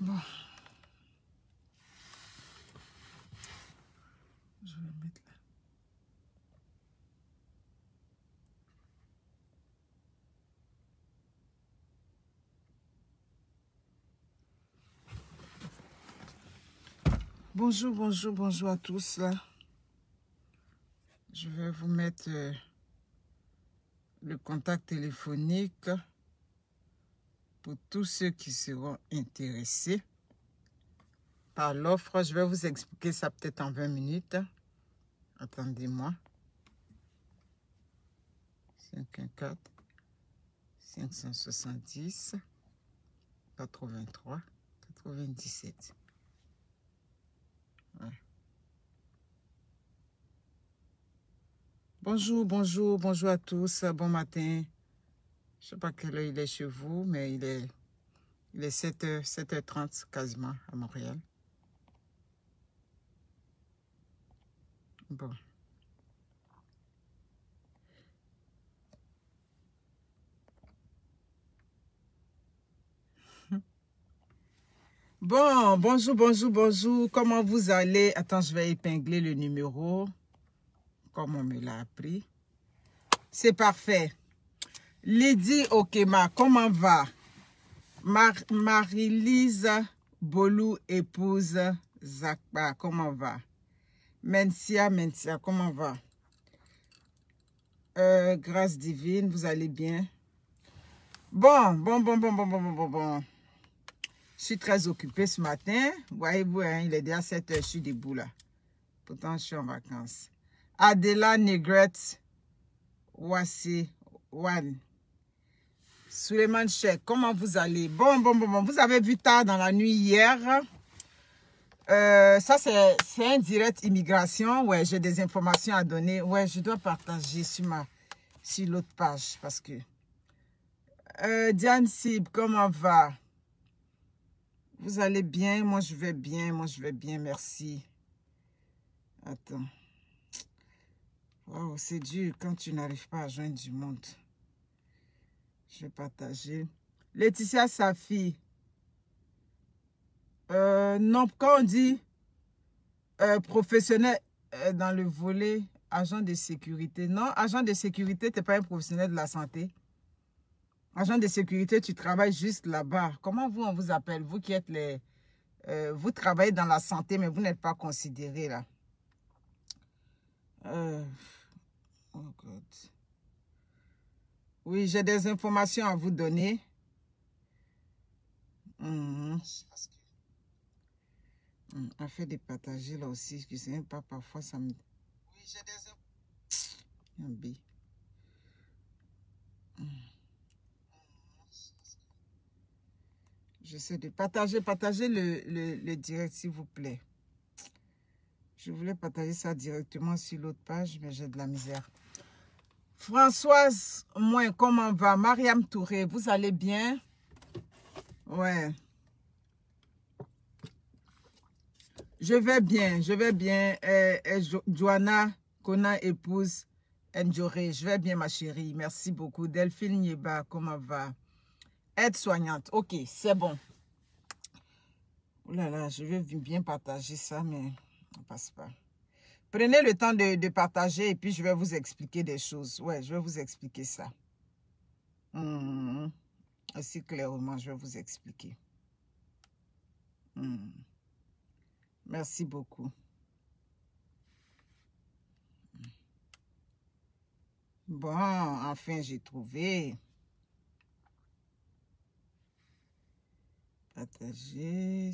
Bon. Je vais mettre Bonjour, bonjour, bonjour à tous. Je vais vous mettre euh, le contact téléphonique pour tous ceux qui seront intéressés par l'offre. Je vais vous expliquer ça peut-être en 20 minutes. Attendez-moi. 54, 570 83 97. Bonjour, bonjour, bonjour à tous. Bon matin. Je ne sais pas quel heure il est chez vous, mais il est, est 7h, 7h30 quasiment à Montréal. Bon. Bon, bonjour, bonjour, bonjour. Comment vous allez? Attends, je vais épingler le numéro, comme on me l'a appris. C'est parfait. Lady Okema, comment va? Marie-Lise Bolou, épouse Zakba, comment va? Mencia, Mencia, comment va? Euh, grâce divine, vous allez bien? Bon, bon, bon, bon, bon, bon, bon, bon, bon. Je suis très occupée ce matin. Voyez-vous, hein, il est déjà 7 heures, je suis debout là. Pourtant, je suis en vacances. Adela Negrete, voici. One. Souleyman Cheikh, comment vous allez Bon, bon, bon, bon. Vous avez vu tard dans la nuit hier. Euh, ça, c'est un direct immigration. Ouais, j'ai des informations à donner. Ouais, je dois partager sur, ma, sur l'autre page parce que... Euh, Diane Sib, comment va Vous allez bien Moi, je vais bien. Moi, je vais bien, merci. Attends. Wow, c'est dur quand tu n'arrives pas à joindre du monde. Je vais partager. Laetitia, sa fille. Euh, non, quand on dit euh, professionnel euh, dans le volet agent de sécurité, non, agent de sécurité, tu n'es pas un professionnel de la santé. Agent de sécurité, tu travailles juste là-bas. Comment vous, on vous appelle Vous qui êtes les... vous travaillez dans la santé, mais vous n'êtes pas considéré là. oh God. Oui, j'ai des informations à vous donner. Mmh. de mhm, À des là aussi, je ne sais pas, parfois ça me... Oui, j'ai des informations. Mhm. J'essaie de partager, partager le direct, s'il vous plaît. Je voulais partager ça directement sur l'autre page, mais j'ai de la misère. Françoise, moi, comment va Mariam Touré, vous allez bien Ouais. Je vais bien, je vais bien. Joana, eh, Kona, épouse, Ndjore, je vais bien ma chérie. Merci beaucoup. Delphine comment va Aide-soignante, ok, c'est bon. Oh là là, je vais bien partager ça, mais on passe pas. Prenez le temps de, partager et puis je vais vous expliquer des choses. Ouais, je vais vous expliquer ça. Hmm. Aussi clairement, je vais vous expliquer. Hmm. Merci beaucoup. Bon, enfin, j'ai trouvé. Partager.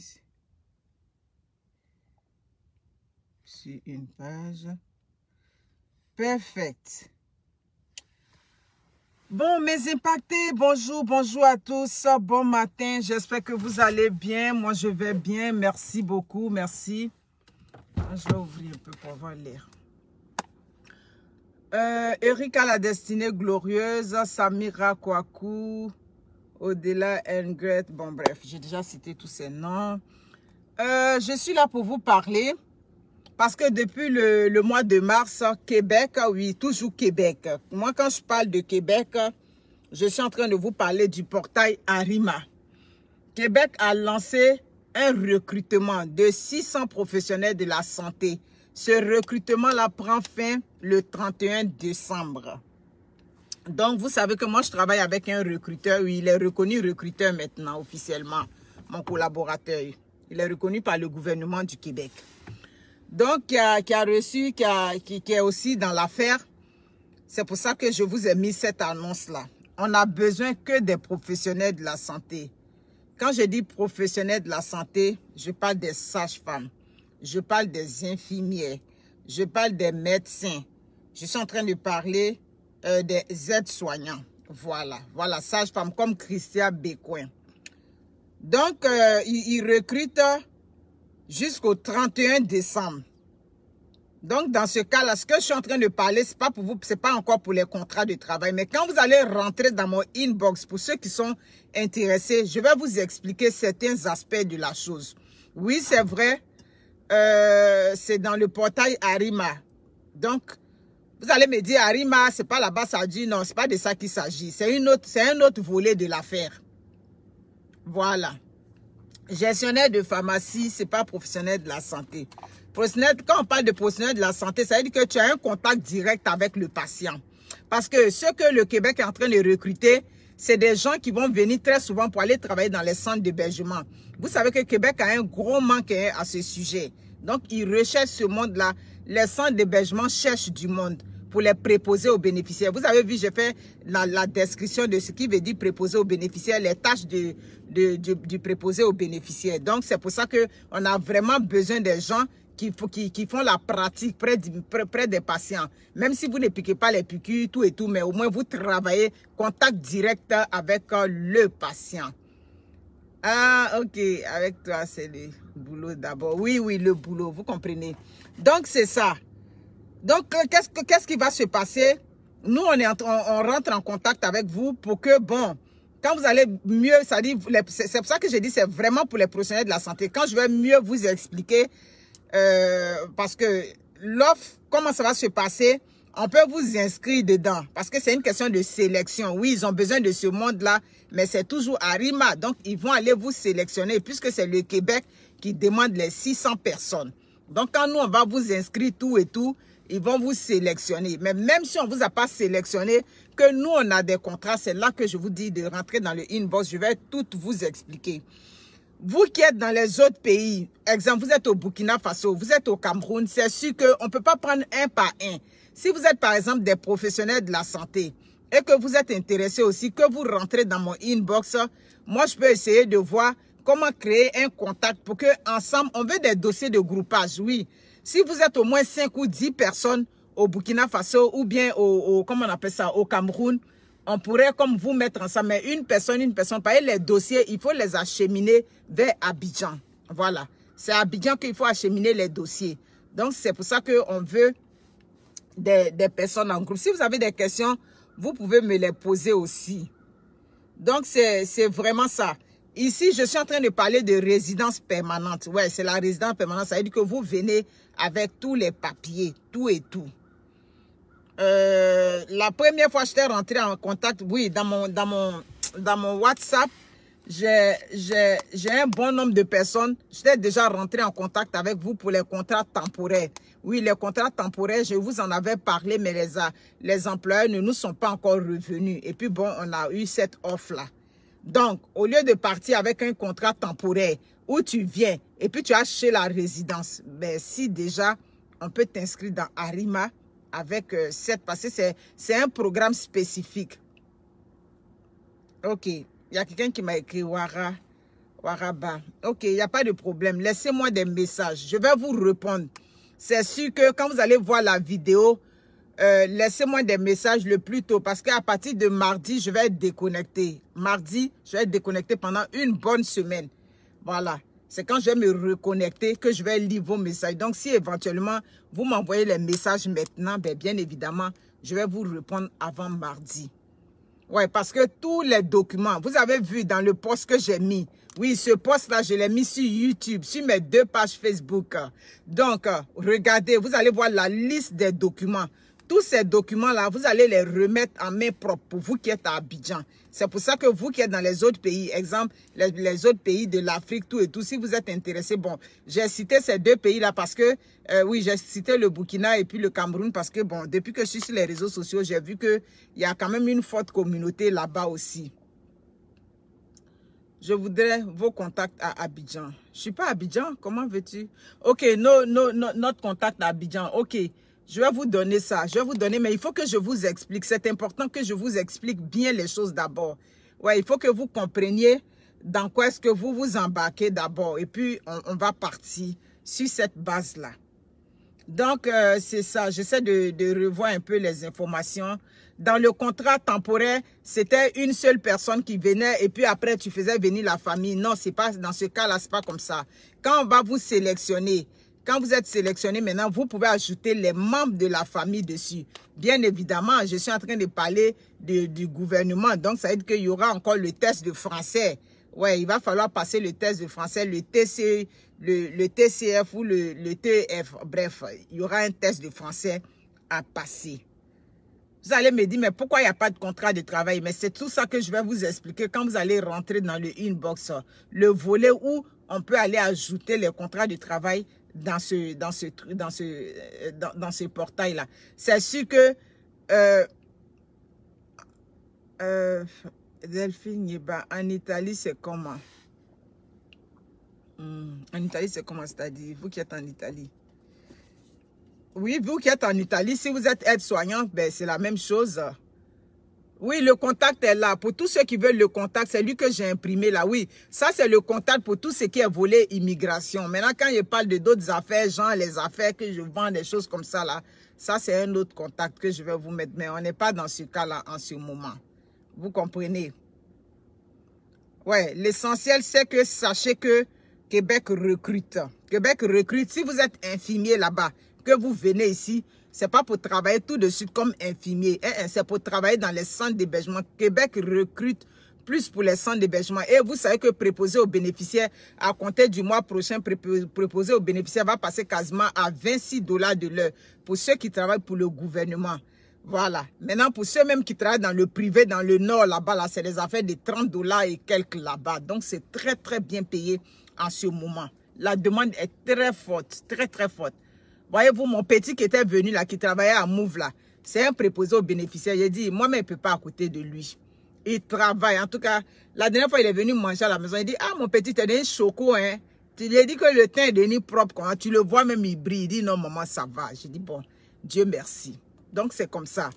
une page parfaite. Bon, mes impactés, bonjour, bonjour à tous, bon matin, j'espère que vous allez bien, moi je vais bien, merci beaucoup, merci. Ah, je vais ouvrir un peu pour voir l'air. Euh, Eric à la destinée glorieuse, Samira Kwaku, Odela Engret, bon bref, j'ai déjà cité tous ces noms. Euh, je suis là pour vous parler parce que depuis le, mois de mars, Québec, oui, toujours Québec. Moi, quand je parle de Québec, je suis en train de vous parler du portail Arima. Québec a lancé un recrutement de 600 professionnels de la santé. Ce recrutement-là prend fin le 31 décembre. Donc, vous savez que moi, je travaille avec un recruteur. Oui, il est reconnu recruteur maintenant, officiellement, mon collaborateur. Il est reconnu par le gouvernement du Québec donc qui a, reçu, qui, est aussi dans l'affaire. C'est pour ça que je vous ai mis cette annonce-là. On n'a besoin que des professionnels de la santé. Quand je dis professionnels de la santé, je parle des sages-femmes, je parle des infirmières, je parle des médecins. Je suis en train de parler euh, des aides-soignants. Voilà, voilà, sages-femmes comme Christian Bécoin. Donc, euh, ils il recrutent jusqu'au 31 décembre. Donc, dans ce cas-là, ce que je suis en train de parler, c'est pas pour vous, c'est pas encore pour les contrats de travail. Mais quand vous allez rentrer dans mon inbox, pour ceux qui sont intéressés, je vais vous expliquer certains aspects de la chose. Oui, c'est vrai, euh, c'est dans le portail Arima. Donc, vous allez me dire, Arima, c'est pas là-bas, ça dit, non, c'est pas de ça qu'il s'agit. C'est un autre volet de l'affaire. Voilà gestionnaire de pharmacie, c'est pas professionnel de la santé. Professionnel, quand on parle de professionnel de la santé, ça veut dire que tu as un contact direct avec le patient. Parce que ce que le Québec est en train de recruter, c'est des gens qui vont venir très souvent pour aller travailler dans les centres d'hébergement. Vous savez que Québec a un gros manque hein, à ce sujet. Donc, ils recherchent ce monde-là. Les centres d'hébergement cherchent du monde pour les préposer aux bénéficiaires. Vous avez vu, j'ai fait la, description de ce qui veut dire préposer aux bénéficiaires, les tâches de, du, préposer préposé aux bénéficiaires. Donc, c'est pour ça que on a vraiment besoin des gens qui, font la pratique près, près, des patients. Même si vous ne piquez pas les piqûres, tout et tout, mais au moins vous travaillez contact direct avec euh, le patient. Ah, ok, avec toi, c'est le boulot d'abord. Oui, oui, le boulot, vous comprenez. Donc, c'est ça. Donc, euh, qu'est-ce qui va se passer Nous, on, est on, rentre en contact avec vous pour que, bon, quand vous allez mieux, c'est pour ça que j'ai dit, c'est vraiment pour les professionnels de la santé. Quand je vais mieux vous expliquer, euh, parce que l'offre, comment ça va se passer, on peut vous inscrire dedans parce que c'est une question de sélection. Oui, ils ont besoin de ce monde-là, mais c'est toujours à Donc, ils vont aller vous sélectionner puisque c'est le Québec qui demande les 600 personnes. Donc, quand nous, on va vous inscrire tout et tout, ils vont vous sélectionner. Mais même si on ne vous a pas sélectionné, que nous, on a des contrats, c'est là que je vous dis de rentrer dans le inbox. Je vais tout vous expliquer. Vous qui êtes dans les autres pays, exemple, vous êtes au Burkina Faso, vous êtes au Cameroun, c'est sûr qu'on ne peut pas prendre un par un. Si vous êtes, par exemple, des professionnels de la santé et que vous êtes intéressé aussi, que vous rentrez dans mon inbox, moi, je peux essayer de voir comment créer un contact pour que ensemble on veut des dossiers de groupage, oui. Si vous êtes au moins 5 ou 10 personnes au Burkina Faso ou bien au, comment on appelle ça, au Cameroun, on pourrait comme vous mettre ensemble, mais une personne, une personne, par exemple, les dossiers, il faut les acheminer vers Abidjan. Voilà, c'est à Abidjan qu'il faut acheminer les dossiers. Donc, c'est pour ça qu'on veut des, des, personnes en groupe. Si vous avez des questions, vous pouvez me les poser aussi. Donc, c'est vraiment ça. Ici, je suis en train de parler de résidence permanente. Ouais, c'est la résidence permanente. Ça veut dire que vous venez avec tous les papiers, tout et tout. Euh, la première fois que j'étais rentré en contact, oui, dans mon, dans mon, dans mon WhatsApp, j'ai un bon nombre de personnes. J'étais déjà rentré en contact avec vous pour les contrats temporaires. Oui, les contrats temporaires, je vous en avais parlé, mais les, les employeurs ne nous sont pas encore revenus. Et puis bon, on a eu cette offre-là. Donc, au lieu de partir avec un contrat temporaire où tu viens et puis tu as chez la résidence, ben si déjà on peut t'inscrire dans Arima avec euh, cette, parce que c'est un programme spécifique. OK, il y a quelqu'un qui m'a écrit Wara, Waraba. OK, il n'y a pas de problème. Laissez-moi des messages. Je vais vous répondre. C'est sûr que quand vous allez voir la vidéo, euh, laissez-moi des messages le plus tôt parce qu'à partir de mardi, je vais être déconnecté. Mardi, je vais être déconnecté pendant une bonne semaine. Voilà. C'est quand je vais me reconnecter que je vais lire vos messages. Donc, si éventuellement, vous m'envoyez les messages maintenant, ben, bien évidemment, je vais vous répondre avant mardi. Ouais, parce que tous les documents, vous avez vu dans le post que j'ai mis. Oui, ce post-là, je l'ai mis sur YouTube, sur mes deux pages Facebook. Donc, euh, regardez, vous allez voir la liste des documents tous ces documents-là, vous allez les remettre en main propre pour vous qui êtes à Abidjan. C'est pour ça que vous qui êtes dans les autres pays, exemple, les, autres pays de l'Afrique, tout et tout, si vous êtes intéressé, bon, j'ai cité ces deux pays-là parce que, euh, oui, j'ai cité le Burkina et puis le Cameroun parce que, bon, depuis que je suis sur les réseaux sociaux, j'ai vu qu'il y a quand même une forte communauté là-bas aussi. Je voudrais vos contacts à Abidjan. Je suis pas à Abidjan, comment veux-tu? Ok, non non notre contact à Abidjan, ok. Je vais vous donner ça, je vais vous donner, mais il faut que je vous explique. C'est important que je vous explique bien les choses d'abord. Ouais, il faut que vous compreniez dans quoi est-ce que vous vous embarquez d'abord. Et puis, on, va partir sur cette base-là. Donc, euh, c'est ça. J'essaie de, de, revoir un peu les informations. Dans le contrat temporaire, c'était une seule personne qui venait et puis après, tu faisais venir la famille. Non, c'est pas dans ce cas-là, c'est pas comme ça. Quand on va vous sélectionner, quand vous êtes sélectionné maintenant, vous pouvez ajouter les membres de la famille dessus. Bien évidemment, je suis en train de parler du gouvernement. Donc, ça veut dire qu'il y aura encore le test de français. Ouais, il va falloir passer le test de français, le TC, le, TCF ou le, le TF. Bref, il y aura un test de français à passer. Vous allez me dire, mais pourquoi il n'y a pas de contrat de travail Mais c'est tout ça que je vais vous expliquer quand vous allez rentrer dans le inbox, le volet où on peut aller ajouter les contrats de travail dans ce, dans ce, dans ce, euh, dans, ces portails-là. C'est sûr que euh, euh, Delphine eh ben, en Italie, c'est comment hmm, En Italie, c'est comment C'est-à-dire, vous qui êtes en Italie. Oui, vous qui êtes en Italie, si vous êtes aide-soignant, ben, c'est la même chose. Oui, le contact est là. Pour tous ceux qui veulent le contact, c'est lui que j'ai imprimé là. Oui, ça c'est le contact pour tout ce qui est volé immigration. Maintenant, quand je parle de d'autres affaires, genre les affaires que je vends, des choses comme ça là, ça c'est un autre contact que je vais vous mettre. Mais on n'est pas dans ce cas là en ce moment. Vous comprenez Ouais, l'essentiel c'est que sachez que Québec recrute. Québec recrute. Si vous êtes infirmier là-bas, que vous venez ici, c'est pas pour travailler tout de suite comme infirmier. Eh, eh, c'est pour travailler dans les centres d'hébergement. Québec recrute plus pour les centres d'hébergement. Et vous savez que préposer aux bénéficiaires, à compter du mois prochain, préposer aux bénéficiaires va passer quasiment à 26 dollars de l'heure pour ceux qui travaillent pour le gouvernement. Voilà. Maintenant, pour ceux même qui travaillent dans le privé, dans le nord, là-bas, là, c'est des affaires de 30 dollars et quelques là-bas. Donc, c'est très, très bien payé en ce moment. La demande est très forte, très, très forte. Voyez-vous, mon petit qui était venu là, qui travaillait à Mouvla là, c'est un préposé au bénéficiaire. J'ai dit, moi-même, je ne peux pas à côté de lui. Il travaille. En tout cas, la dernière fois, il est venu manger à la maison. Il dit, ah, mon petit, t'as un choco, hein. Tu lui as dit que le teint est devenu propre. Quand tu le vois même, il brille. Il dit, non, maman, ça va. J'ai dit, bon, Dieu merci. Donc, c'est comme ça.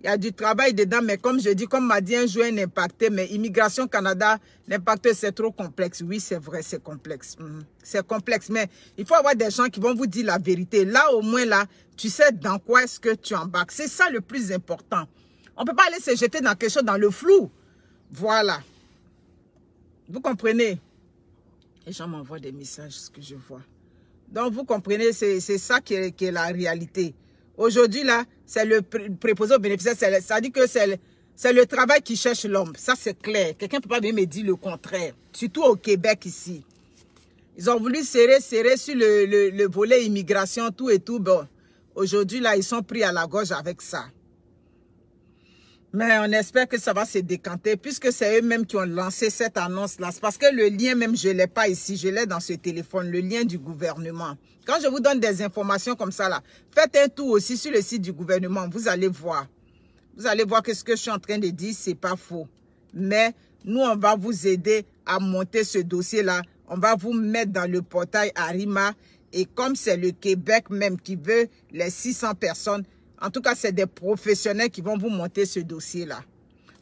Il y a du travail dedans, mais comme je dis, comme m'a dit un un impacté, mais Immigration Canada, l'impacté, c'est trop complexe. Oui, c'est vrai, c'est complexe. Mm. C'est complexe, mais il faut avoir des gens qui vont vous dire la vérité. Là, au moins, là, tu sais dans quoi est-ce que tu embarques. C'est ça le plus important. On ne peut pas aller se jeter dans quelque chose dans le flou. Voilà. Vous comprenez Les gens m'envoient des messages, ce que je vois. Donc, vous comprenez, c'est ça qui qui est la réalité. Aujourd'hui, là, c'est le préposé au bénéficiaire. ça dit que c'est le, travail qui cherche l'homme. Ça, c'est clair. Quelqu'un ne peut pas venir me dire le contraire. Surtout au Québec, ici. Ils ont voulu serrer, serrer sur le, le volet immigration, tout et tout. Bon, aujourd'hui, là, ils sont pris à la gorge avec ça. Mais on espère que ça va se décanter puisque c'est eux-mêmes qui ont lancé cette annonce-là. Parce que le lien même, je ne l'ai pas ici, je l'ai dans ce téléphone, le lien du gouvernement. Quand je vous donne des informations comme ça, là, faites un tour aussi sur le site du gouvernement, vous allez voir. Vous allez voir que ce que je suis en train de dire, c'est pas faux. Mais nous, on va vous aider à monter ce dossier-là. On va vous mettre dans le portail Arima. Et comme c'est le Québec même qui veut les 600 personnes, en tout cas, c'est des professionnels qui vont vous monter ce dossier-là.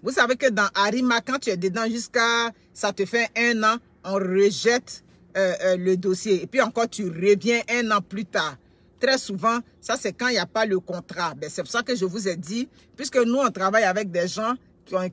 Vous savez que dans Arima, quand tu es dedans jusqu'à... Ça te fait un an, on rejette euh, euh, le dossier. Et puis encore, tu reviens un an plus tard. Très souvent, ça c'est quand il n'y a pas le contrat. Ben, c'est pour ça que je vous ai dit, puisque nous, on travaille avec des gens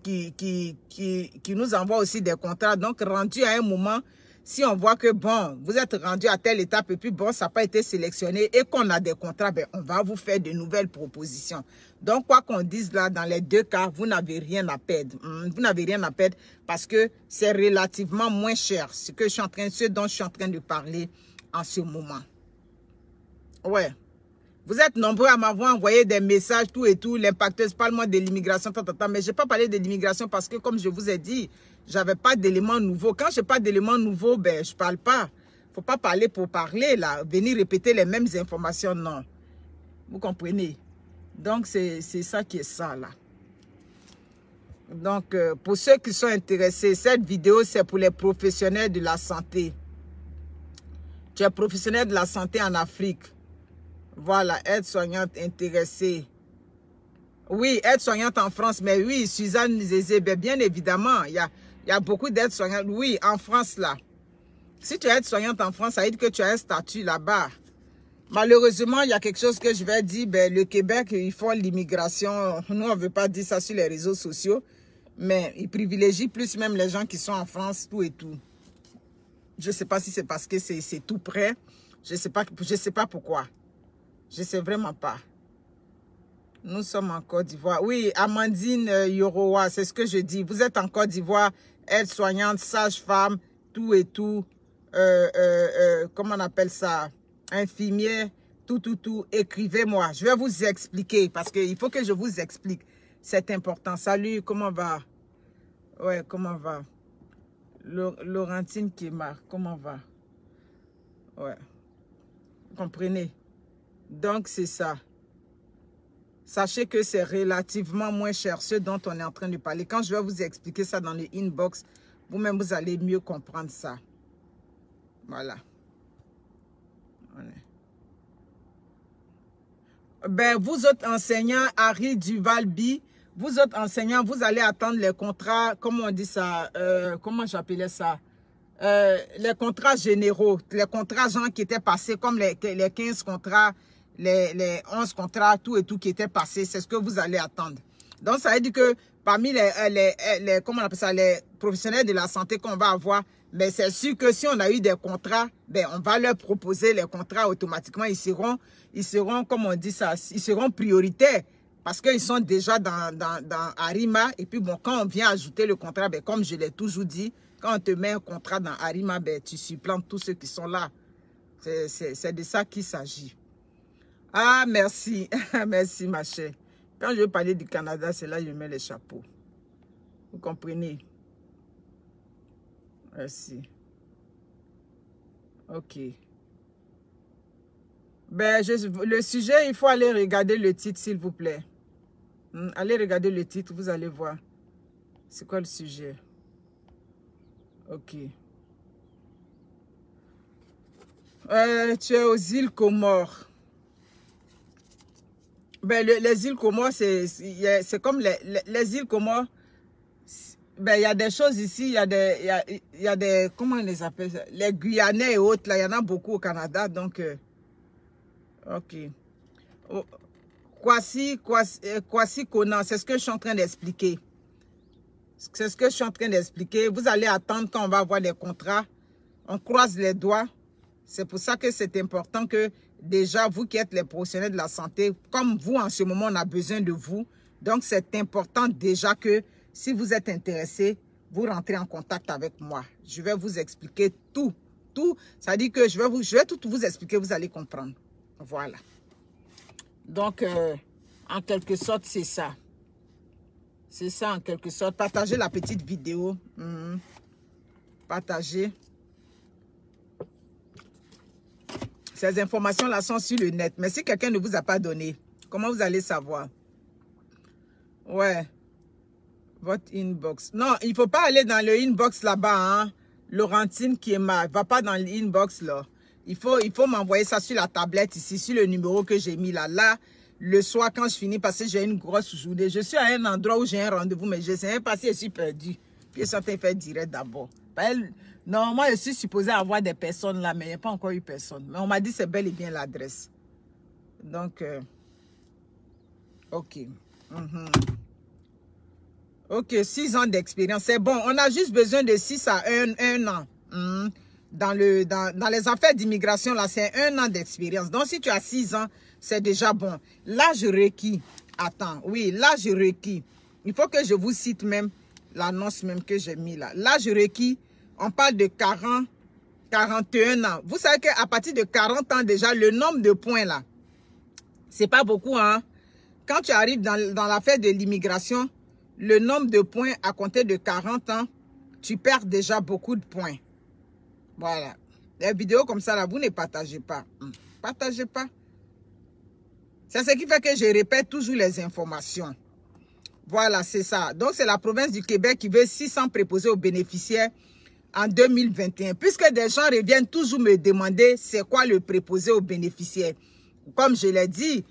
qui nous envoient aussi des contrats. Donc, rendu à un moment, si on voit que, bon, vous êtes rendu à telle étape et puis, bon, ça n'a pas été sélectionné et qu'on a des contrats, ben, on va vous faire de nouvelles propositions. Donc, quoi qu'on dise là, dans les deux cas, vous n'avez rien à perdre. Hmm, vous n'avez rien à perdre parce que c'est relativement moins cher, ce, que je suis en train, ce dont je suis en train de parler en ce moment. Ouais. Vous êtes nombreux à m'avoir envoyé des messages, tout et tout, l'impacteuse, parle-moi de l'immigration, mais je n'ai pas parlé de l'immigration parce que, comme je vous ai dit, j'avais pas d'éléments nouveaux. Quand j'ai pas d'éléments nouveaux, ben, je parle pas. Faut pas parler pour parler, là. Venir répéter les mêmes informations, non. Vous comprenez? Donc, c'est ça qui est ça, là. Donc, euh, pour ceux qui sont intéressés, cette vidéo, c'est pour les professionnels de la santé. Tu es professionnel de la santé en Afrique. Voilà, aide-soignante intéressée. Oui, aide-soignante en France, mais oui, Suzanne Zézé, ben, bien évidemment, il y a, y a beaucoup d'aides-soignantes, oui, en France là. Si tu es aide-soignante en France, ça veut dire que tu as un statut là-bas. Malheureusement, il y a quelque chose que je vais dire, ben, le Québec, ils font l'immigration, nous on ne veut pas dire ça sur les réseaux sociaux, mais ils privilégient plus même les gens qui sont en France, tout et tout. Je ne sais pas si c'est parce que c'est tout près, je ne sais, pas, je sais pas pourquoi. Je ne sais vraiment pas. Nous sommes en Côte d'Ivoire. Oui, Amandine euh, Yoroa, c'est ce que je dis. Vous êtes en Côte d'Ivoire, aide-soignante, sage-femme, tout et tout. Euh, euh, comment on appelle ça Infirmière, tout, tout, tout. Écrivez-moi. Je vais vous expliquer parce qu'il faut que je vous explique. C'est important. Salut, comment va Ouais, comment va Laurentine Kemar, comment va Ouais. Comprenez. Donc, c'est ça. Sachez que c'est relativement moins cher, ce dont on est en train de parler. Quand je vais vous expliquer ça dans le inbox, vous-même, vous allez mieux comprendre ça. Voilà. Ben, vous autres enseignants, Harry Duvalbi, vous autres enseignants, vous allez attendre les contrats, comment on dit ça, euh, comment j'appelais ça, euh, les contrats généraux, les contrats gens qui étaient passés, comme les, les 15 contrats les, les 11 contrats, tout et tout qui était passé, c'est ce que vous allez attendre. Donc, ça veut dire que parmi les, euh, les, euh, les comment on appelle ça, les professionnels de la santé qu'on va avoir, mais ben, c'est sûr que si on a eu des contrats, ben on va leur proposer les contrats automatiquement. Ils seront, ils seront, comme on dit ça, ils seront prioritaires parce qu'ils sont déjà dans, dans, dans Arima. Et puis bon, quand on vient ajouter le contrat, ben comme je l'ai toujours dit, quand on te met un contrat dans Arima, ben tu supplantes tous ceux qui sont là. C'est de ça qu'il s'agit. Ah, merci. merci, ma chère. Quand je parler du Canada, c'est là que je mets les chapeaux. Vous comprenez? Merci. OK. Ben, le sujet, il faut aller regarder le titre, s'il vous plaît. Hmm, allez regarder le titre, vous allez voir. C'est quoi le sujet? OK. Euh, tu es aux îles Comores. Ben, les îles Comores, c'est comme les, les, îles Comores. Ben, il y a des choses ici, il y, a des, y, y a des. Comment on les appelle Les Guyanais et autres, là, il y en a beaucoup au Canada, donc. Euh, ok. quasi oh, Kwasi, Kwasi, euh, Kwasi c'est ce que je suis en train d'expliquer. C'est ce que je suis en train d'expliquer. Vous allez attendre quand on va avoir les contrats. On croise les doigts. C'est pour ça que c'est important que déjà, vous qui êtes les professionnels de la santé, comme vous, en ce moment, on a besoin de vous. Donc, c'est important déjà que si vous êtes intéressé, vous rentrez en contact avec moi. Je vais vous expliquer tout. Tout, ça dit que je vais, vous, je tout vous expliquer, vous allez comprendre. Voilà. Donc, euh, en quelque sorte, c'est ça. C'est ça, en quelque sorte. Partagez la petite vidéo. Mhm. Partagez. Ces informations-là sont sur le net. Mais si quelqu'un ne vous a pas donné, comment vous allez savoir? Ouais. Votre inbox. Non, il ne faut pas aller dans le inbox là-bas. Hein. Laurentine qui est mal. Va pas dans l'inbox là. Il faut, il faut m'envoyer ça sur la tablette ici, sur le numéro que j'ai mis là. Là, le soir, quand je finis, parce que j'ai une grosse journée, je suis à un endroit où j'ai un rendez-vous, mais je ne sais pas si je suis perdue. Puis ça fait direct d'abord. Normalement, je suis supposé avoir des personnes là, mais il n'y a pas encore eu personne. Mais on m'a dit c'est bel et bien l'adresse. Donc, euh, ok. Mhm. Ok, 6 ans d'expérience. C'est bon, on a juste besoin de 6 à 1, an. Mhm. Dans, le, dans, dans, les affaires d'immigration, là, c'est un an d'expérience. Donc, si tu as 6 ans, c'est déjà bon. Là, je requis. Attends, oui, là, je requis. Il faut que je vous cite même l'annonce même que j'ai mis là. Là, je requis, on parle de 40, 41 ans. Vous savez qu'à partir de 40 ans déjà, le nombre de points là, c'est pas beaucoup. Hein? Quand tu arrives dans, dans l'affaire de l'immigration, le nombre de points à compter de 40 ans, tu perds déjà beaucoup de points. Voilà. Des vidéos comme ça, là, vous ne partagez pas. Hmm. Partagez pas. C'est ce qui fait que je répète toujours les informations. Voilà, c'est ça. Donc, c'est la province du Québec qui veut 600 préposés aux bénéficiaires en 2021, puisque des gens reviennent toujours me demander c'est quoi le préposé aux bénéficiaires. Comme je l'ai dit,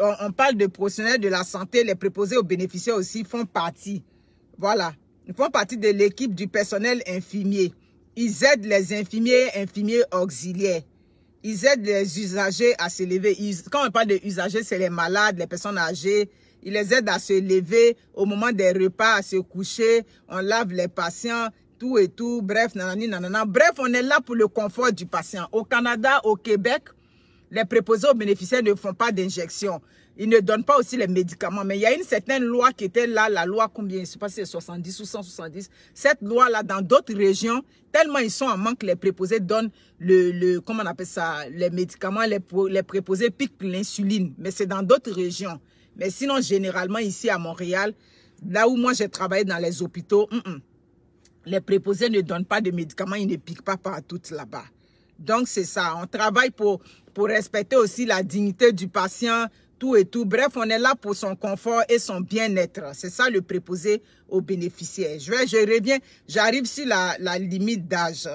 on, parle de professionnels de la santé, les préposés aux bénéficiaires aussi font partie. Voilà, ils font partie de l'équipe du personnel infirmier. Ils aident les infirmiers infirmiers auxiliaires. Ils aident les usagers à se lever. quand on parle d'usagers, c'est les malades, les personnes âgées, Ils les aident à se lever au moment des repas, à se coucher. On lave les patients tout et tout, bref, nanani, nanana. Bref, on est là pour le confort du patient. Au Canada, au Québec, les préposés aux bénéficiaires ne font pas d'injection. Ils ne donnent pas aussi les médicaments. Mais il y a une certaine loi qui était là, la loi combien, je ne sais pas si c'est 70 ou 170. Cette loi-là, dans d'autres régions, tellement ils sont en manque, les préposés donnent le, le comment on appelle ça, les médicaments, les, les préposés piquent l'insuline. Mais c'est dans d'autres régions. Mais sinon, généralement, ici à Montréal, là où moi j'ai travaillé dans les hôpitaux, les préposés ne donnent pas de médicaments, ils ne piquent pas partout là-bas. Donc, c'est ça. On travaille pour, pour respecter aussi la dignité du patient, tout et tout. Bref, on est là pour son confort et son bien-être. C'est ça le préposé aux bénéficiaires. Je, reviens, j'arrive sur la, la limite d'âge.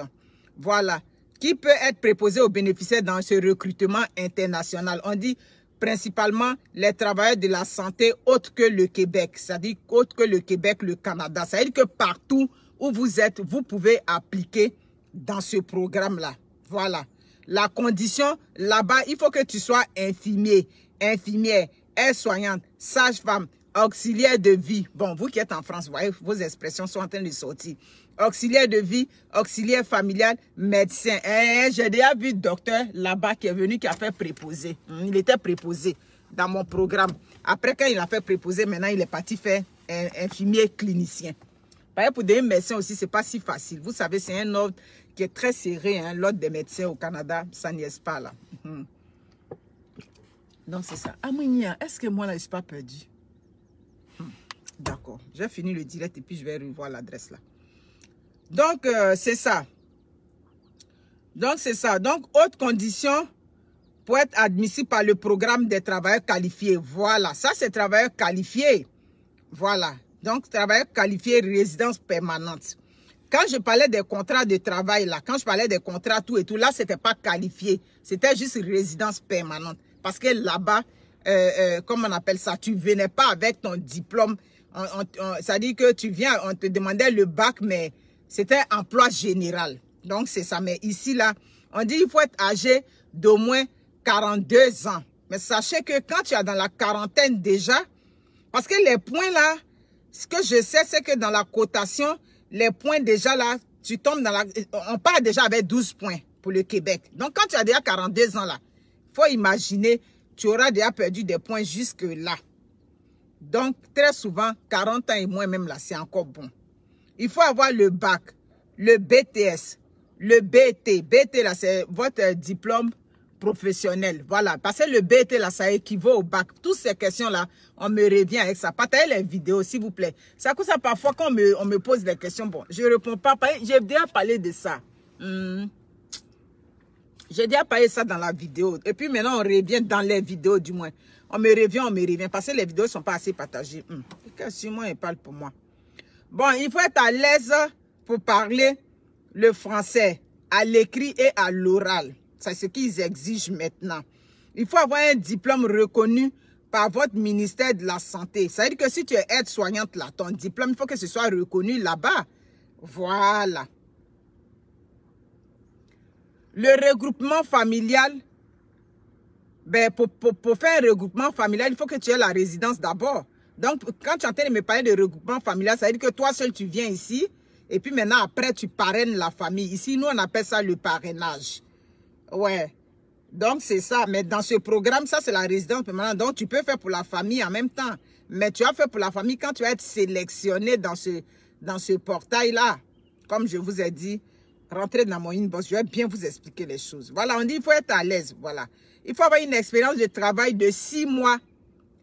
Voilà. Qui peut être préposé aux bénéficiaires dans ce recrutement international On dit principalement les travailleurs de la santé autres que le Québec, c'est-à-dire autres que le Québec, le Canada. C'est-à-dire que partout, vous êtes, vous pouvez appliquer dans ce programme-là. Voilà. La condition, là-bas, il faut que tu sois infirmier, infirmière, aide-soignante, sage-femme, auxiliaire de vie. Bon, vous qui êtes en France, voyez, vos expressions sont en train de sortir. Auxiliaire de vie, auxiliaire familial, médecin. Eh, eh, j'ai déjà vu docteur là-bas qui est venu, qui a fait préposer. Hmm, il était préposé dans mon programme. Après, quand il a fait préposer, maintenant, il est parti faire infirmier clinicien. Par pour des médecins aussi, ce n'est pas si facile. Vous savez, c'est un ordre qui est très serré. Hein? L'ordre des médecins au Canada, ça n'y est pas là. Mhm. Donc, c'est ça. Amounia, est-ce que moi, là, je suis pas perdu? Hmm. D'accord. J'ai fini le direct et puis je vais revoir l'adresse là. Donc, euh, c'est ça. Donc, c'est ça. Donc, autre condition pour être admissible par le programme des travailleurs qualifiés. Voilà, ça c'est travailleurs qualifiés. Voilà, donc, travailleur qualifié, résidence permanente. Quand je parlais des contrats de travail, là, quand je parlais des contrats, tout et tout, là, c'était pas qualifié. C'était juste résidence permanente. Parce que là-bas, euh, euh comme on appelle ça, tu venais pas avec ton diplôme. dire ça dit que tu viens, on te demandait le bac, mais c'était emploi général. Donc, c'est ça. Mais ici, là, on dit qu'il faut être âgé d'au moins 42 ans. Mais sachez que quand tu es dans la quarantaine déjà, parce que les points, là, ce que je sais, c'est que dans la cotation, les points déjà là, tu tombes dans la... On part déjà avec 12 points pour le Québec. Donc, quand tu as déjà 42 ans là, faut imaginer, tu auras déjà perdu des points jusque-là. Donc, très souvent, 40 ans et moins même là, c'est encore bon. Il faut avoir le bac, le BTS, le BT. BT là, c'est votre diplôme professionnel. Voilà, parce que le BT, là, ça équivaut au bac. Toutes ces questions-là, on me revient avec ça. Partagez les vidéos, s'il vous plaît. C'est coûte ça, parfois, quand on me, pose des questions, bon, je réponds pas. J'ai déjà parlé de ça. Hmm. J'ai déjà parlé de ça dans la vidéo. Et puis maintenant, on revient dans les vidéos, du moins. On me revient, on me revient. Parce que les vidéos ne sont pas assez partagées. Qu'est-ce hmm. il parle pour moi? Bon, il faut être à l'aise pour parler le français à l'écrit et à l'oral. C'est ce qu'ils exigent maintenant. Il faut avoir un diplôme reconnu par votre ministère de la Santé. Ça veut dire que si tu es aide-soignante là, ton diplôme, il faut que ce soit reconnu là-bas. Voilà. Le regroupement familial, ben, pour, faire un regroupement familial, il faut que tu aies la résidence d'abord. Donc, quand tu entends de me parler de regroupement familial, ça veut dire que toi seul, tu viens ici. Et puis maintenant, après, tu parraines la famille. Ici, nous, on appelle ça le parrainage. Ouais. Donc, c'est ça. Mais dans ce programme, ça, c'est la résidence permanente. Donc, tu peux faire pour la famille en même temps. Mais tu as fait pour la famille quand tu vas être sélectionné dans ce, dans ce portail-là. Comme je vous ai dit, rentrez dans mon inbox. Je vais bien vous expliquer les choses. Voilà, on dit qu'il faut être à l'aise. Voilà. Il faut avoir une expérience de travail de six mois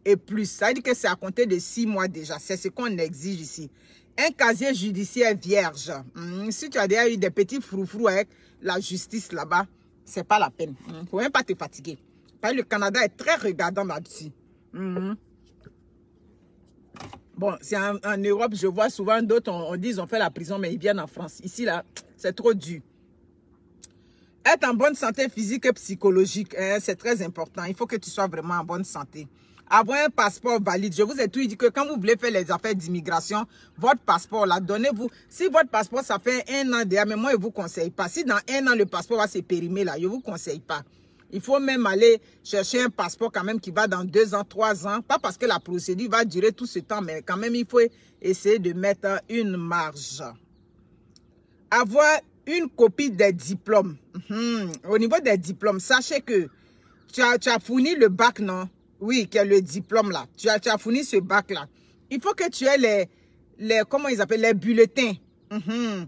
et plus. Ça veut dire que c'est à compter de six mois déjà. C'est ce qu'on exige ici. Un casier judiciaire vierge. Hmm, si tu as déjà eu des petits froufrous avec la justice là-bas, c'est pas la peine. Il mm. ne faut même pas te fatiguer. le Canada est très regardant là-dessus. Mm-hmm. Bon, c'est en, Europe, je vois souvent d'autres, on, on, dit fait la prison, mais ils viennent en France. Ici, là, c'est trop dur. Être en bonne santé physique et psychologique, hein, c'est très important. Il faut que tu sois vraiment en bonne santé avoir un passeport valide. Je vous ai tout dit que quand vous voulez faire les affaires d'immigration, votre passeport, là, donnez-vous. Si votre passeport, ça fait un an derrière, mais moi, je ne vous conseille pas. Si dans un an, le passeport va se périmer, là, je ne vous conseille pas. Il faut même aller chercher un passeport quand même qui va dans deux ans, trois ans. Pas parce que la procédure va durer tout ce temps, mais quand même, il faut essayer de mettre une marge. Avoir une copie des diplômes. Mhm. au niveau des diplômes, sachez que tu as, tu as fourni le bac, non oui, qui a le diplôme là, tu as, tu as fourni ce bac là, il faut que tu aies les, les comment ils appellent, les bulletins. Mhm.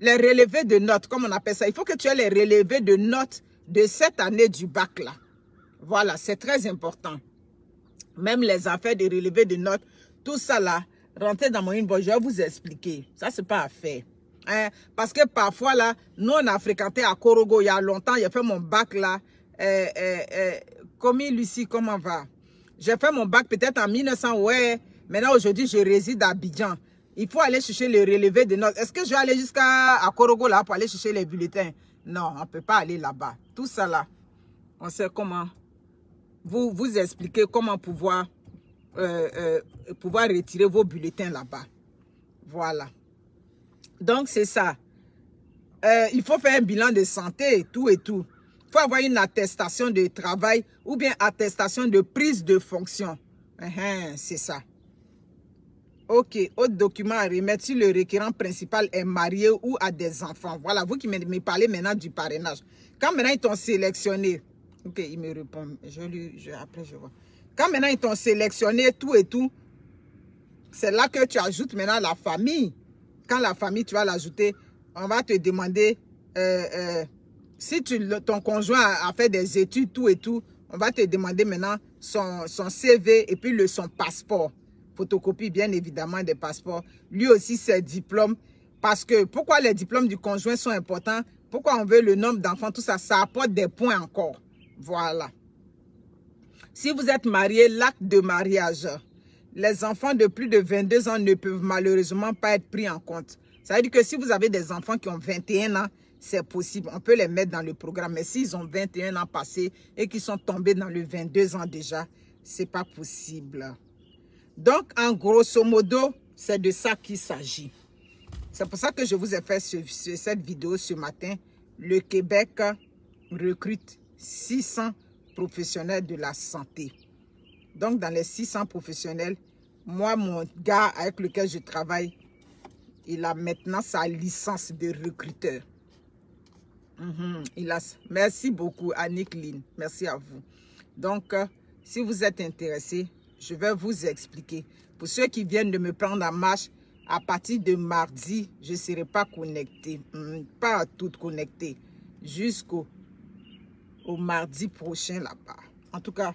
Les relevés de notes, Comment on appelle ça. Il faut que tu aies les relevés de notes de cette année du bac là. Voilà, c'est très important. Même les affaires de relevés de notes, tout ça là, rentrez dans mon inbox, je vais vous expliquer. Ça, c'est pas à faire. Hein? Parce que parfois là, nous on a fréquenté à Korogo il y a longtemps, j'ai fait mon bac là. Euh, euh, euh, Commis Lucie, comment va? J'ai fait mon bac peut-être en 1900, ouais. Maintenant, aujourd'hui, je réside à Bidjan. Il faut aller chercher le relevé de notes. Est-ce que je vais aller jusqu'à à Korogo là pour aller chercher les bulletins? Non, on ne peut pas aller là-bas. Tout ça là, on sait comment vous, vous expliquer comment pouvoir, euh, euh, pouvoir retirer vos bulletins là-bas. Voilà. Donc, c'est ça. Euh, il faut faire un bilan de santé, tout et tout. Il faut avoir une attestation de travail ou bien attestation de prise de fonction. Hein, hein, c'est ça. OK, autre document à remettre si le requérant principal est marié ou a des enfants. Voilà, vous qui me, parlez maintenant du parrainage. Quand maintenant ils t'ont sélectionné, OK, il me répond, je lui, après je vois. Quand maintenant ils t'ont sélectionné tout et tout, c'est là que tu ajoutes maintenant la famille. Quand la famille, tu vas l'ajouter, on va te demander euh, euh, si tu, ton conjoint a, fait des études, tout et tout, on va te demander maintenant son, CV et puis le, son passeport. Photocopie, bien évidemment, des passeports. Lui aussi, ses diplômes. Parce que pourquoi les diplômes du conjoint sont importants? Pourquoi on veut le nombre d'enfants? Tout ça, ça apporte des points encore. Voilà. Si vous êtes marié, l'acte de mariage. Les enfants de plus de 22 ans ne peuvent malheureusement pas être pris en compte. Ça veut dire que si vous avez des enfants qui ont 21 ans, c'est possible. On peut les mettre dans le programme. Mais s'ils ont 21 ans passé et qu'ils sont tombés dans le 22 ans déjà, c'est pas possible. Donc, en grosso modo, c'est de ça qu'il s'agit. C'est pour ça que je vous ai fait cette vidéo ce matin. Le Québec recrute 600 professionnels de la santé. Donc, dans les 600 professionnels, moi, mon gars avec lequel je travaille, il a maintenant sa licence de recruteur. Hélas. Mhm, Merci beaucoup, Annick Lynn. Merci à vous. Donc, euh, si vous êtes intéressé, je vais vous expliquer. Pour ceux qui viennent de me prendre en marche, à partir de mardi, je ne serai pas connectée. Mm, pas toute connectée. Jusqu'au au mardi prochain là-bas. En tout cas,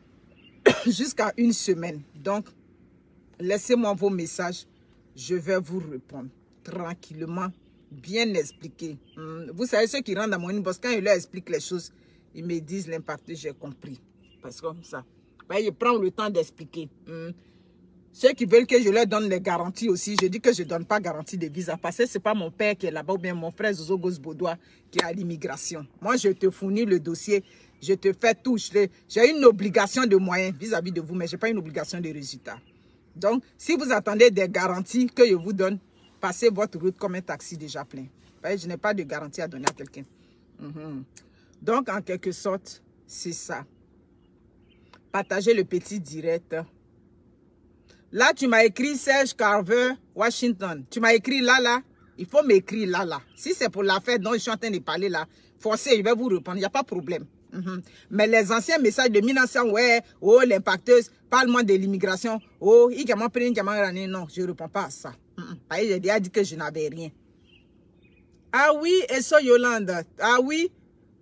jusqu'à une semaine. Donc, laissez-moi vos messages. Je vais vous répondre tranquillement bien expliqué. Hmm, vous savez, ceux qui rentrent dans mon inbox, quand je leur explique les choses, ils me disent que j'ai compris. Parce que comme ça. Bah, je prends le temps d'expliquer. Hmm. Ceux qui veulent que je leur donne les garanties aussi, je dis que je ne donne pas garantie de visa. Parce que ce n'est pas mon père qui est là-bas ou bien mon frère Zozo Gosbodois qui est à l'immigration. Moi, je te fournis le dossier, je te fais tout. J'ai une obligation de moyens vis-à-vis -vis de vous, mais je n'ai pas une obligation de résultat. Donc, si vous attendez des garanties que je vous donne, Passez votre route comme un taxi déjà plein. Je n'ai pas de garantie à donner à quelqu'un. Mhm. Donc, en quelque sorte, c'est ça. Partagez le petit direct. Là, tu m'as écrit Serge Carver, Washington. Tu m'as écrit là, là. Il faut m'écrire là, là. Si c'est pour l'affaire dont je suis en train de parler là, forcez, je vais vous répondre. Il n'y a pas de problème. Mhm. Mais les anciens messages de 1900, ouais, oh, l'impacteuse, parle-moi de l'immigration. Oh, il y a non, je ne réponds pas à ça. J'ai ah, a dit que je n'avais rien. Ah oui, et ça, Yolande. Ah oui,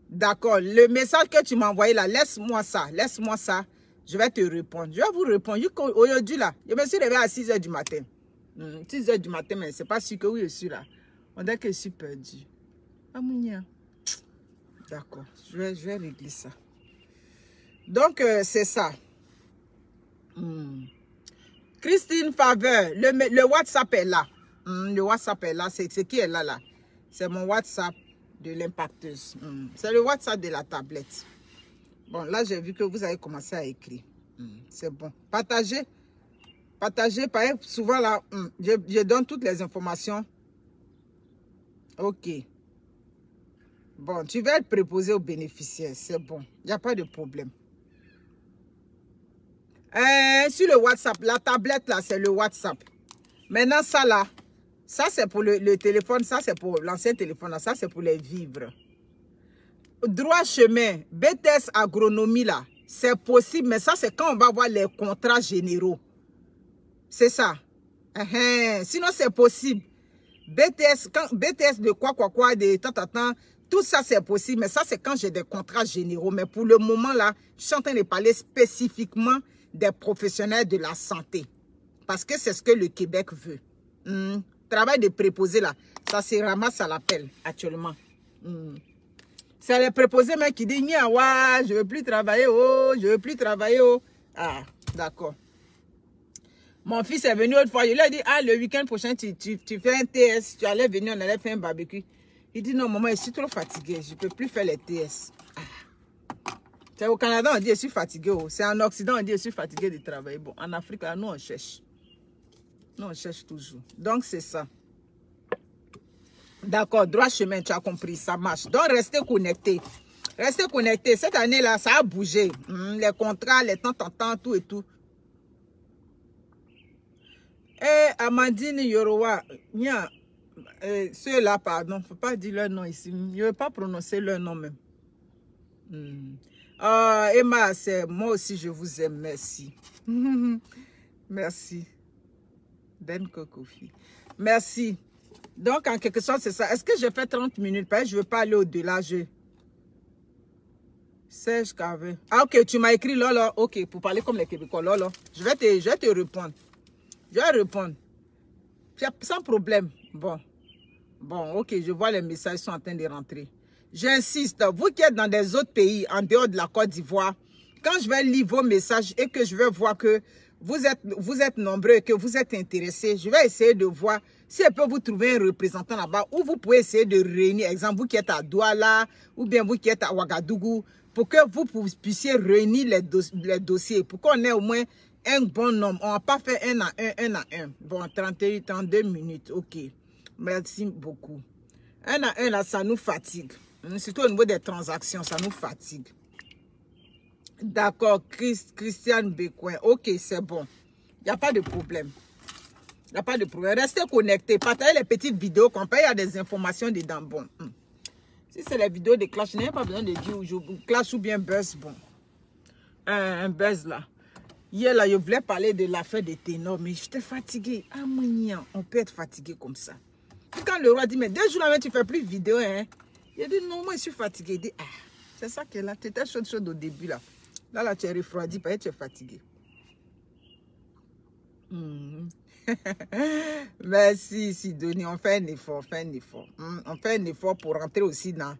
d'accord. Le message que tu m'as envoyé là, laisse-moi ça, laisse-moi ça. Je vais te répondre. Je vais vous répondre. Aujourd'hui là, je me suis réveillée à 6 h du matin. 6 mm, h du matin, mais c'est pas sûr que oui, je suis là. On dirait que je suis perdue. Amounia. Ah, d'accord, je vais, je vais régler ça. Donc, euh, c'est ça. Hmm. Christine Faveur, le, WhatsApp est là. Hmm, le WhatsApp est là. C'est qui est là, là? C'est mon WhatsApp de l'impacteuse. Hmm, c'est le WhatsApp de la tablette. Bon, là, j'ai vu que vous avez commencé à écrire. Hmm, c'est bon. Partagez. Partagez. exemple, souvent, là, je, je donne toutes les informations. OK. Bon, tu vas être préposé aux bénéficiaires. C'est bon. Il n'y a pas de problème. Eh, sur le WhatsApp, la tablette là, c'est le WhatsApp. Maintenant, ça là, ça c'est pour le, téléphone, ça c'est pour l'ancien téléphone, là, ça c'est pour les vivres. Droit chemin, BTS agronomie là, c'est possible, mais ça c'est quand on va voir les contrats généraux. C'est ça. Eh, eh, sinon, c'est possible. BTS, BTS de quoi, quoi, quoi, de tant, tant, tant, tout ça c'est possible, mais ça c'est quand j'ai des contrats généraux. Mais pour le moment là, je suis en train de parler spécifiquement des professionnels de la santé. Parce que c'est ce que le Québec veut. Hmm. Travail de préposé, là, ça se ramasse à l'appel actuellement. Hmm. C'est les préposés, mais qui disent, ouais je ne veux plus travailler, oh, je ne veux plus travailler, oh. Ah, d'accord. Mon fils est venu autrefois, Il lui a dit, ah, le week-end prochain, tu, tu, fais un TS, tu allais venir, on allait faire un barbecue. Il dit, non, maman, je suis trop fatigué, je ne peux plus faire les TS. Ah. C'est au Canada, on dit je suis fatigué. Oh. C'est en Occident, on dit je suis fatigué de travail. Bon, en Afrique, là, nous, on cherche. Nous, on cherche toujours. Donc, c'est ça. D'accord, droit chemin, tu as compris, ça marche. Donc, restez connectés. Restez connectés. Cette année-là, ça a bougé. Hmm, les contrats, les temps, temps, temps, tout et tout. Et eh, Amandine Yorowa, eh, ceux-là, pardon, faut pas dire leur nom ici. Je ne vais pas prononcer leur nom même. Hmm. Ah, Emma, c'est moi aussi, je vous aime. Merci. Merci. Ben merci. Donc, en quelque sorte, c'est ça. Est-ce que j'ai fait 30 minutes? Parce je ne veux pas aller au-delà. Je... Serge Carvin. Ah, ok, tu m'as écrit là, Ok, pour parler comme les Québécois, là, Je vais te, je vais te répondre. Je vais répondre. Sans problème. Bon. Bon, ok, je vois les messages sont en train de rentrer. J'insiste, vous qui êtes dans des autres pays, en dehors de la Côte d'Ivoire, quand je vais lire vos messages et que je vais voir que vous êtes, vous êtes nombreux et que vous êtes intéressés, je vais essayer de voir si elle peut vous trouver un représentant là-bas où vous pouvez essayer de réunir, exemple, vous qui êtes à Douala ou bien vous qui êtes à Ouagadougou, pour que vous puissiez réunir les, les dossiers, pour qu'on ait au moins un bon nombre. On n'a pas fait un à un, un à un. Bon, 38, 32 minutes, ok. Merci beaucoup. Un à un, là, ça nous fatigue surtout au niveau des transactions, ça nous fatigue. D'accord, Christ, Christiane Bécoin. Ok, c'est bon. Il n'y a pas de problème. Il n'y a pas de problème. Restez connectés. Partagez les petites vidéos qu'on Il y a des informations dedans. Bon. Hmm. Si c'est les vidéos de Clash, je n'ai pas besoin de dire Clash ou bien Buzz. Bon. Euh, un Buzz là. Hier là, je voulais parler de l'affaire de Ténor. mais j'étais fatigué Ah, mon on peut être fatigué comme ça. quand le roi dit, mais deux jours avant, tu ne fais plus de vidéo, hein. Il dit non, moi je suis fatigué. Il dit ah, c'est ça qu'elle a. Tu étais chaude, chaude au début là. Là, là, tu es refroidi, Par tu es fatigué. Hmm. Merci Sidonie, on fait un effort, on fait un effort. Hmm. On fait un effort pour rentrer aussi dans,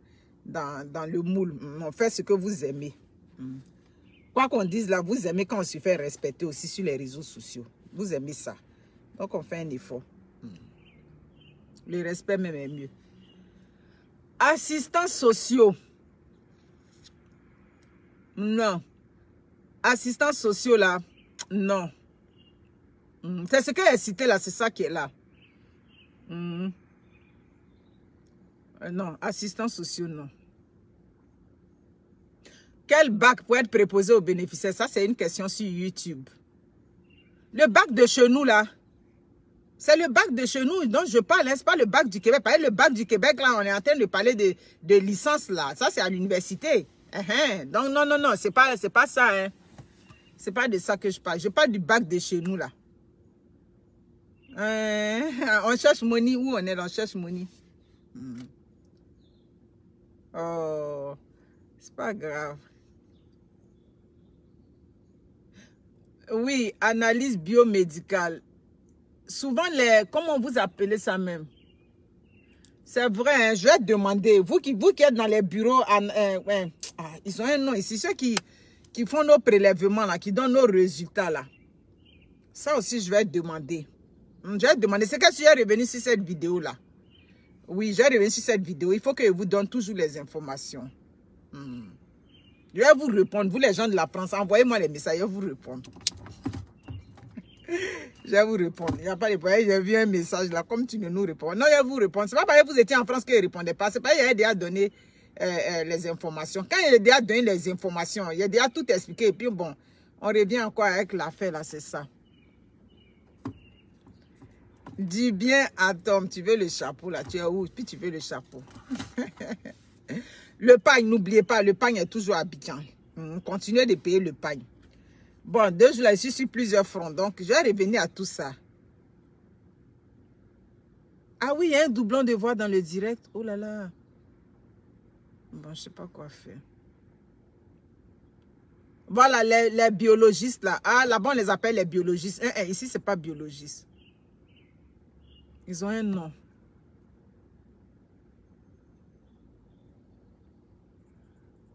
dans, dans le moule. Hmm. On fait ce que vous aimez. Quoi qu'on dise là, vous aimez quand on se fait respecter aussi sur les réseaux sociaux. Vous aimez ça. Donc on fait un effort. Le respect même est mieux. Assistants sociaux. Non. Assistants sociaux là. Non. Mm. C'est ce qu'elle a cité là, c'est ça qui est là. Mm. Euh, non, assistants sociaux, non. Quel bac pour être préposé aux bénéficiaires Ça, c'est une question sur YouTube. Le bac de chez nous, là, c'est le bac de chez nous dont je parle, hein. ce pas le bac du Québec. Par le bac du Québec, là, on est en train de parler de, de licence, là. Ça, c'est à l'université. Uh-huh. Donc, non, non, non, ce n'est pas, pas ça. Hein. Ce n'est pas de ça que je parle. Je parle du bac de chez nous, là. Uh-huh. on cherche money. Où on est On cherche money. Hmm. Oh, c'est pas grave. Oui, analyse biomédicale souvent, les, comment vous appelez ça même C'est vrai, hein, je vais demander, vous qui, vous qui êtes dans les bureaux, euh, ah, ils ont un nom ici, ceux qui, qui font nos prélèvements, là, qui donnent nos résultats. là. Ça aussi, je vais demander. Hmm, je vais demander, c'est que si j'ai revenu sur cette vidéo-là. Oui, j'ai vais sur cette vidéo. Il faut que je vous donne toujours les informations. Hmm. Je vais vous répondre. Vous, les gens de la France, envoyez-moi les messages, je vais vous répondre. Je vais vous répondre. Il n'y a pas de problème. J'ai vu un message là, comme tu ne nous réponds. Non, je vais vous répondre. Ce n'est pas parce que vous étiez en France qu'il ne répondait pas. C'est pas parce qu'il a déjà donné euh, euh, les informations. Quand il a déjà donné les informations, il a déjà tout expliqué. Et puis bon, on revient encore avec l'affaire là, c'est ça. Dis bien à Tom, tu veux le chapeau là, tu es où Puis tu veux le chapeau. le pagne, n'oubliez pas, le pagne est toujours habitant. Hmm, continuez de payer le pagne. Bon, deux là, je suis sur plusieurs fronts. Donc, je vais revenir à tout ça. Ah oui, il y a un doublon de voix dans le direct. Oh là là. Bon, je sais pas quoi faire. Voilà, les, biologistes là. Ah, là-bas, on les appelle les biologistes. Ici, ce ici, c'est pas biologiste. Ils ont un nom.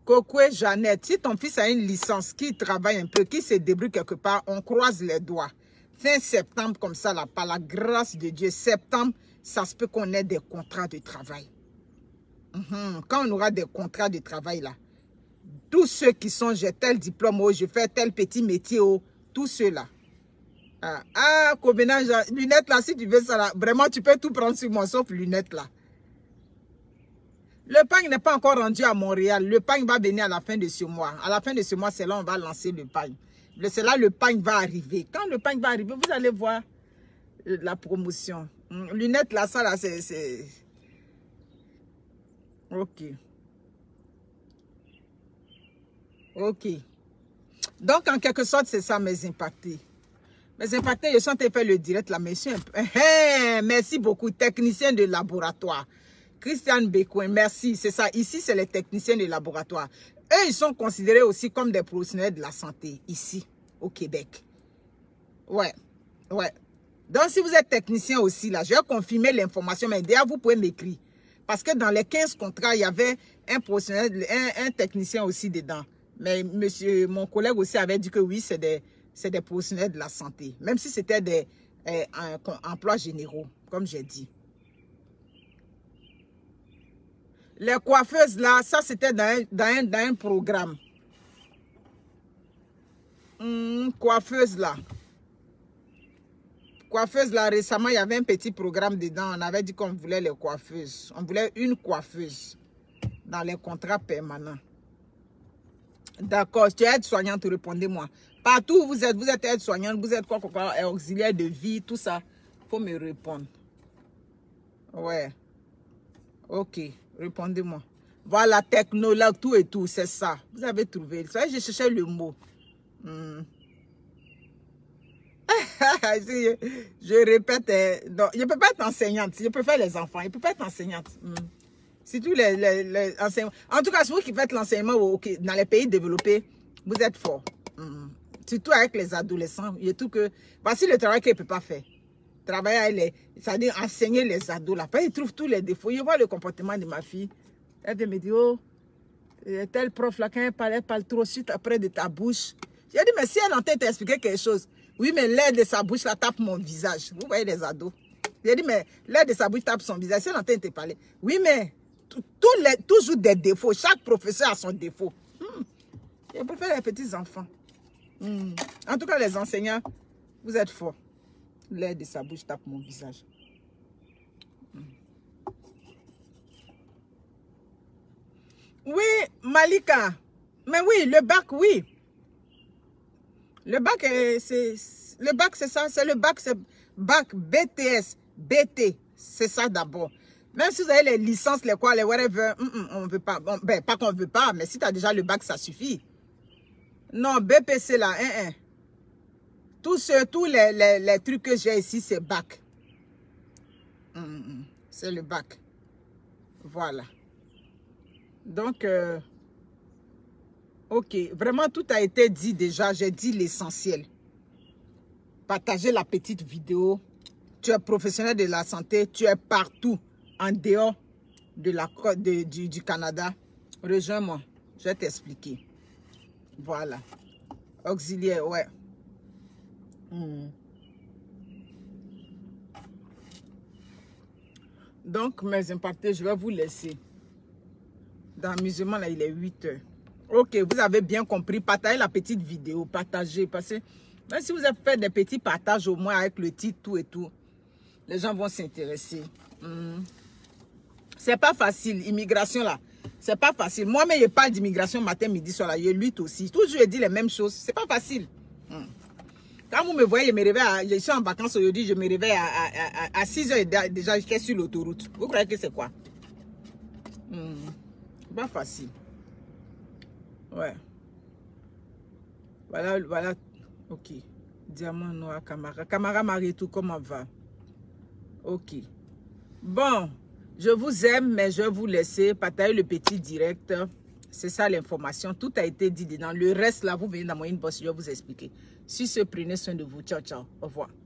Kokwe, Jeannette, si ton fils a une licence, qui travaille un peu, qui se débrouille quelque part, on croise les doigts. Fin septembre, comme ça, là, par la grâce de Dieu, septembre, ça se peut qu'on ait des contrats de travail. Mhm. Quand on aura des contrats de travail, là, tous ceux qui sont, j'ai tel diplôme, oh, je fais tel petit métier, oh, tous ceux-là. Ah, ah lunettes là, si tu veux ça vraiment, tu peux tout prendre sur moi, sauf lunettes là. Le pain n'est pas encore rendu à Montréal. Le pain va venir à la fin de ce mois. À la fin de ce mois, c'est là on va lancer le pain. C'est là le pain va arriver. Quand le pain va arriver, vous allez voir euh, la promotion. Hmm, lunettes, là, ça, là, c'est... Ok. Ok. Donc, en quelque sorte, c'est ça, mes impactés. Mes impactés, je suis le direct là, Monsieur. Eh, eh, merci beaucoup, technicien de laboratoire. Christiane Bécouin, merci, c'est ça. Ici, c'est les techniciens des laboratoires. Eux, ils sont considérés aussi comme des professionnels de la santé, ici, au Québec. Ouais, ouais. Donc, si vous êtes technicien aussi, là, je vais confirmer l'information, mais d'ailleurs, vous pouvez m'écrire. Parce que dans les 15 contrats, il y avait un professionnel, un, technicien aussi dedans. Mais monsieur, mon collègue aussi avait dit que oui, c'est des, professionnels de la santé. Même si c'était des euh, emplois généraux, comme j'ai dit. Les coiffeuses là, ça c'était dans, dans, dans, un programme. Hmm, coiffeuse là. Coiffeuse là, récemment, il y avait un petit programme dedans. On avait dit qu'on voulait les coiffeuses. On voulait une coiffeuse dans les contrats permanents. D'accord, tu es aide-soignante, répondez-moi. Partout où vous êtes, vous êtes aide-soignante, vous êtes quoi, quoi, quoi, auxiliaire de vie, tout ça. faut me répondre. Ouais. Ok. Répondez-moi. Voilà, technologue, tout et tout, c'est ça. Vous avez trouvé. ça je cherchais le mot. Hmm. je, répète, donc, euh, je ne peux pas être enseignante. Je peux faire les enfants. Je ne peux pas être enseignante. Hmm. C'est les, les, En tout cas, vous qui faites l'enseignement ok dans les pays développés, vous êtes fort. Hmm. Surtout avec les adolescents. Il y tout que. Voici le travail qu'ils ne pas faire travailler, les, c'est-à-dire enseigner les ados là. Ils trouvent tous les défauts. Ils vois le comportement de ma fille. Elle me dit, oh, euh, tel prof là, quand elle parle, elle parle trop suite après de ta bouche. J'ai dit, mais si elle entend t'expliquer quelque chose, oui, mais l'air de sa bouche la tape mon visage. Vous voyez les ados. J'ai dit, mais l'air de sa bouche tape son visage. Si elle entend te parler, oui, mais toujours des défauts. Chaque professeur a son défaut. Hmm. Je préfère les petits enfants. Hmm. En tout cas, les enseignants, vous êtes forts. L'air de sa bouche tape mon visage. Hmm. Oui, Malika. Mais oui, le bac, oui. Le bac, euh, c'est le bac, c'est ça. C'est le bac, c'est bac BTS, BT. C'est ça d'abord. Même si vous avez les licences, les quoi, les whatever, hmm, hmm, on ne veut pas. ben, pas qu'on veut pas, mais si tu as déjà le bac, ça suffit. Non, BPC là, hein, hein tous les, trucs que j'ai ici, c'est bac. Mm, mm, mm. c'est le bac. Voilà. Donc, euh, ok. Vraiment, tout a été dit déjà. J'ai dit l'essentiel. Partagez la petite vidéo. Tu es professionnel de la santé. Tu es partout en dehors de la, du, du Canada. Rejoins-moi. Je vais t'expliquer. Voilà. Auxiliaire, ouais. Hmm. Donc, mes impartés, je vais vous laisser. Dans l'amusement, là, il est 8 h Ok, vous avez bien compris. Partagez la petite vidéo. Partagez. Parce que même si vous avez fait des petits partages, au moins avec le titre, tout et tout, les gens vont s'intéresser. Hmm. C'est pas facile, immigration là. C'est pas facile. Moi-même, je parle d'immigration matin, midi, soir. Là. Je lutte aussi. Toujours, je dis les mêmes choses. C'est pas facile. Quand vous me voyez, je me réveille, je suis en vacances aujourd'hui, je me réveille à, 6 h déjà, suis sur l'autoroute. Vous croyez que c'est quoi hmm. Pas facile. Ouais. Voilà, voilà. Ok. Diamant noir, Camara. Camara tout. comment va? Ok. Bon, je vous aime, mais je vais vous laisser partager le petit direct. C'est ça l'information. Tout a été dit dedans. Le reste, là, vous venez dans mon inbox, je vais vous expliquer. Si ce, prenez soin de vous. Ciao, ciao. Au revoir.